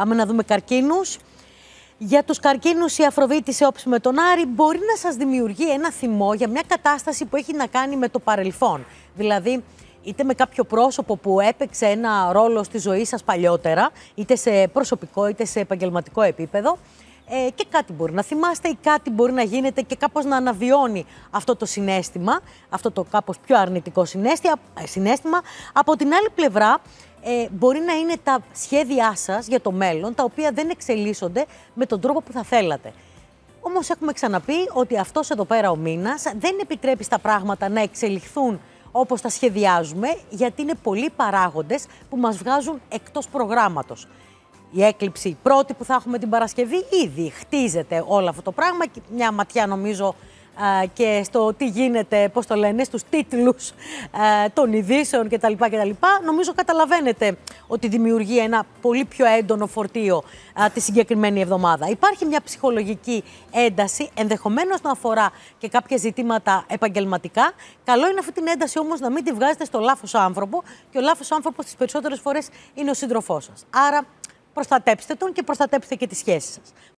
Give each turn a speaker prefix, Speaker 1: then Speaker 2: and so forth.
Speaker 1: Πάμε να δούμε καρκίνους. Για τους καρκίνους, η Αφροδίτη σε όψη με τον Άρη μπορεί να σας δημιουργεί ένα θυμό για μια κατάσταση που έχει να κάνει με το παρελθόν. Δηλαδή είτε με κάποιο πρόσωπο που έπαιξε ένα ρόλο στη ζωή σας παλιότερα, είτε σε προσωπικό είτε σε επαγγελματικό επίπεδο. Ε, και κάτι μπορεί να θυμάστε ή κάτι μπορεί να γίνεται και κάπως να αναβιώνει αυτό το συνέστημα, αυτό το κάπως πιο αρνητικό ε, συνέστημα. Από την άλλη πλευρά ε, μπορεί να είναι τα σχέδιά σας για το μέλλον, τα οποία δεν εξελίσσονται με τον τρόπο που θα θέλατε. Όμως έχουμε ξαναπεί ότι αυτός εδώ πέρα ο μήνας δεν επιτρέπει στα πράγματα να εξελιχθούν όπως τα σχεδιάζουμε, γιατί είναι πολλοί παράγοντες που μας βγάζουν εκτός προγράμματος. Η έκλειψη πρώτη που θα έχουμε την Παρασκευή ήδη χτίζεται όλο αυτό το πράγμα. Μια ματιά νομίζω και στο τι γίνεται, πώς το λένε, στους τίτλους των ειδήσεων κτλ. κτλ. Νομίζω καταλαβαίνετε ότι δημιουργεί ένα πολύ πιο έντονο φορτίο τη συγκεκριμένη εβδομάδα. Υπάρχει μια ψυχολογική ένταση, ενδεχομένως να αφορά και κάποια ζητήματα επαγγελματικά. Καλό είναι αυτή την ένταση όμως να μην τη βγάζετε στο λάθος άνθρωπο και ο λάθος άνθρωπος τις περισσότερες φορές είναι ο σύντροφός σας. Άρα προστατέψτε τον και προστατέψτε και τις σχέσεις σας.